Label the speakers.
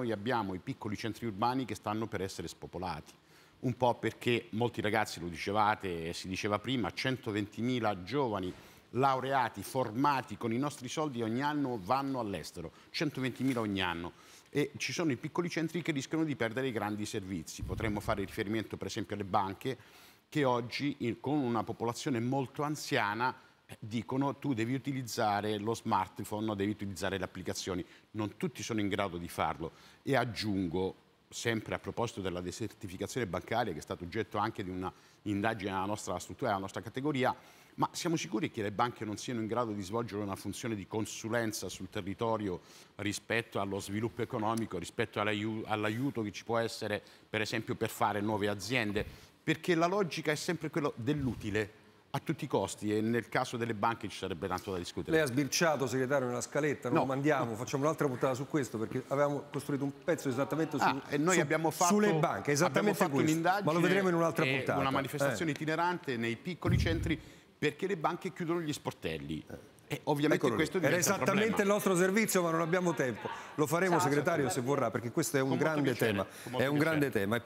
Speaker 1: noi abbiamo i piccoli centri urbani che stanno per essere spopolati. Un po' perché molti ragazzi, lo dicevate e si diceva prima, 120.000 giovani laureati, formati con i nostri soldi ogni anno vanno all'estero, 120.000 ogni anno e ci sono i piccoli centri che rischiano di perdere i grandi servizi. Potremmo fare riferimento per esempio alle banche che oggi con una popolazione molto anziana dicono tu devi utilizzare lo smartphone, devi utilizzare le applicazioni. Non tutti sono in grado di farlo. E aggiungo, sempre a proposito della desertificazione bancaria, che è stato oggetto anche di un'indagine alla nostra struttura, alla nostra categoria, ma siamo sicuri che le banche non siano in grado di svolgere una funzione di consulenza sul territorio rispetto allo sviluppo economico, rispetto all'aiuto che ci può essere, per esempio, per fare nuove aziende? Perché la logica è sempre quella dell'utile a tutti i costi e nel caso delle banche ci sarebbe tanto da discutere.
Speaker 2: Lei ha sbirciato, segretario, nella scaletta, non no. mandiamo, facciamo un'altra puntata su questo perché avevamo costruito un pezzo esattamente su, ah, e noi su, abbiamo fatto, sulle banche, esattamente questo, ma lo vedremo in un'altra puntata. Una manifestazione
Speaker 1: eh. itinerante nei piccoli centri perché le banche chiudono gli sportelli. E ovviamente Eccolo questo Era esattamente il
Speaker 2: nostro servizio, ma non abbiamo tempo. Lo faremo, Ciao, segretario, se vorrà, perché questo è un Con grande tema. È un grande tema.